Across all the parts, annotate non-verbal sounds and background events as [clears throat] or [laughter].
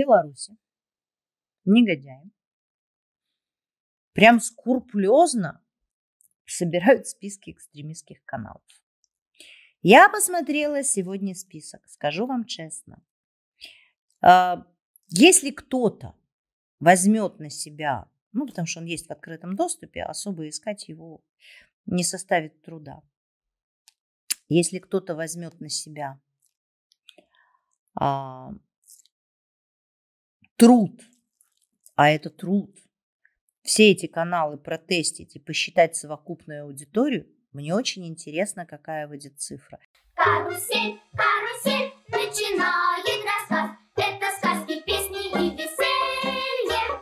Беларуси негодяи прям скрупулезно собирают списки экстремистских каналов. Я посмотрела сегодня список, скажу вам честно. А, если кто-то возьмет на себя, ну, потому что он есть в открытом доступе, особо искать его не составит труда. Если кто-то возьмет на себя а, труд, а это труд. Все эти каналы протестить и посчитать совокупную аудиторию, мне очень интересно, какая выйдет цифра. Карусель, карусель, начинает рассказ. Это сказки, песни и веселье.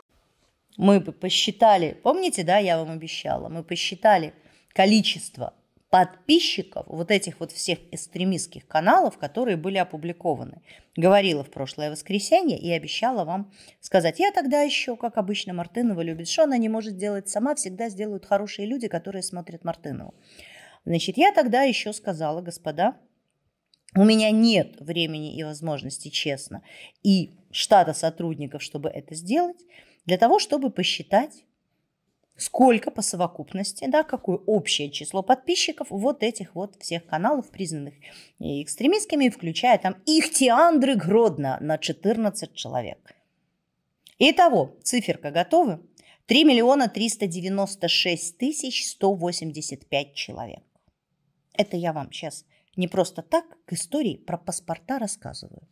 Мы посчитали, помните, да, я вам обещала, мы посчитали количество подписчиков вот этих вот всех экстремистских каналов, которые были опубликованы. Говорила в прошлое воскресенье и обещала вам сказать, я тогда еще, как обычно, Мартынова любит, что она не может делать сама, всегда сделают хорошие люди, которые смотрят Мартынову. Значит, я тогда еще сказала, господа, у меня нет времени и возможности, честно, и штата сотрудников, чтобы это сделать, для того, чтобы посчитать сколько по совокупности, да, какое общее число подписчиков вот этих вот всех каналов, признанных э, экстремистскими, включая там Ихтиандры Гродно на 14 человек. Итого, циферка готова: 3 миллиона 396 тысяч 185 человек. Это я вам сейчас не просто так к истории про паспорта рассказываю.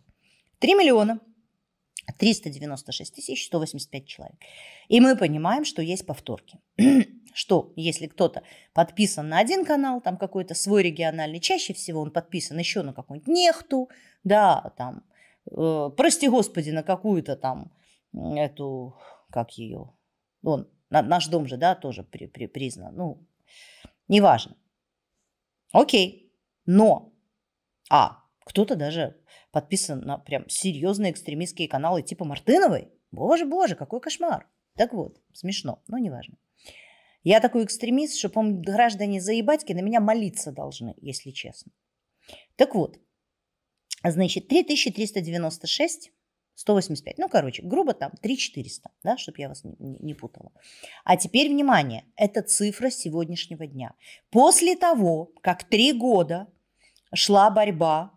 3 миллиона 396 185 человек. И мы понимаем, что есть повторки. [clears throat] что если кто-то подписан на один канал, там какой-то свой региональный, чаще всего он подписан еще на какую-нибудь нехту, да, там, э, прости господи, на какую-то там эту, как ее, он, на, наш дом же, да, тоже при, при, признан, ну, неважно. Окей, но, а, кто-то даже подписан на прям серьезные экстремистские каналы типа Мартыновой. Боже, боже, какой кошмар. Так вот, смешно, но неважно. Я такой экстремист, что, помню, граждане заебатьки на меня молиться должны, если честно. Так вот, значит, 3396 185. Ну, короче, грубо там 3400, да, чтобы я вас не, не путала. А теперь, внимание, это цифра сегодняшнего дня. После того, как три года шла борьба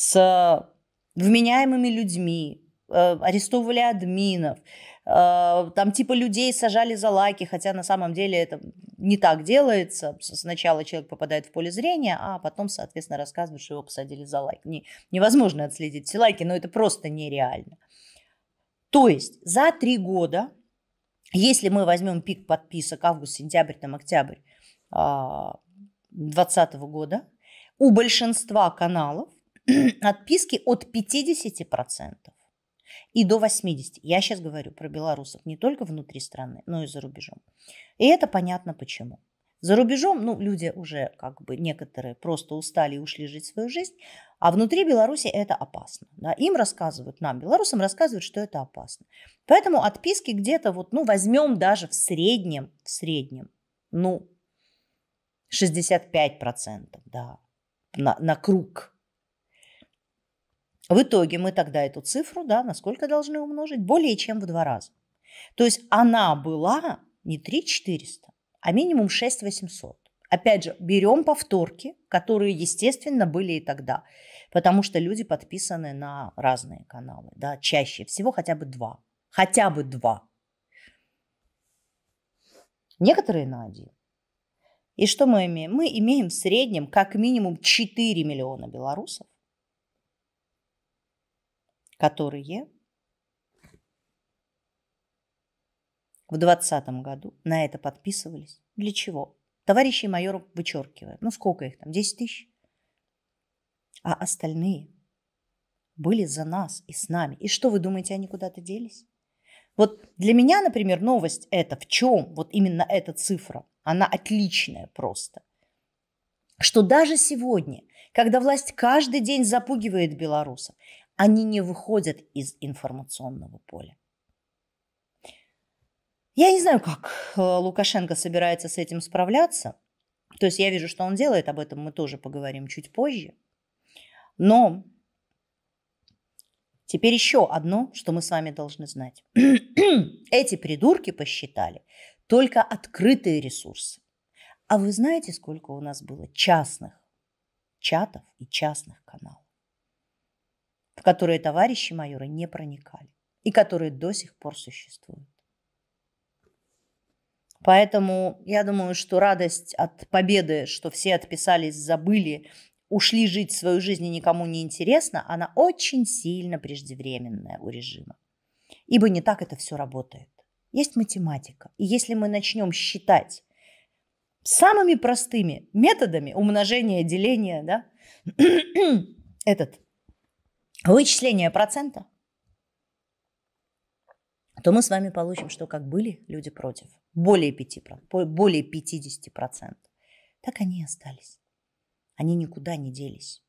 с вменяемыми людьми, э, арестовывали админов, э, там типа людей сажали за лайки, хотя на самом деле это не так делается. Сначала человек попадает в поле зрения, а потом, соответственно, рассказывают, что его посадили за лайк. Не, невозможно отследить все лайки, но это просто нереально. То есть за три года, если мы возьмем пик подписок август, сентябрь, там октябрь 2020 а, года, у большинства каналов [clears throat] отписки от 50% и до 80%. Я сейчас говорю про белорусов не только внутри страны, но и за рубежом. И это понятно почему. За рубежом, ну, люди уже как бы некоторые просто устали и ушли жить свою жизнь, а внутри Беларуси это опасно. Да? Им рассказывают, нам, белорусам рассказывают, что это опасно. Поэтому отписки где-то вот, ну, возьмем даже в среднем, в среднем, ну, 65%, да, на, на круг в итоге мы тогда эту цифру, да, насколько должны умножить? Более чем в два раза. То есть она была не 3 400, а минимум 6 800. Опять же, берем повторки, которые, естественно, были и тогда, потому что люди подписаны на разные каналы, да, чаще всего хотя бы два, хотя бы два. Некоторые на один. И что мы имеем? Мы имеем в среднем как минимум 4 миллиона белорусов, которые в 2020 году на это подписывались. Для чего? Товарищи майоров вычеркивают Ну, сколько их там? 10 тысяч? А остальные были за нас и с нами. И что, вы думаете, они куда-то делись? Вот для меня, например, новость это в чем? Вот именно эта цифра. Она отличная просто. Что даже сегодня, когда власть каждый день запугивает белорусов, они не выходят из информационного поля. Я не знаю, как э, Лукашенко собирается с этим справляться. То есть я вижу, что он делает, об этом мы тоже поговорим чуть позже. Но теперь еще одно, что мы с вами должны знать. [clears throat] Эти придурки посчитали только открытые ресурсы. А вы знаете, сколько у нас было частных чатов и частных каналов? которые товарищи майора не проникали и которые до сих пор существуют. Поэтому я думаю, что радость от победы, что все отписались, забыли, ушли жить свою жизнь и никому не интересно, она очень сильно преждевременная у режима. Ибо не так это все работает. Есть математика. И если мы начнем считать самыми простыми методами умножения, деления, да, [clears throat] этот вычисление процента, то мы с вами получим, что как были люди против, более, 5%, более 50%, так они и остались. Они никуда не делись.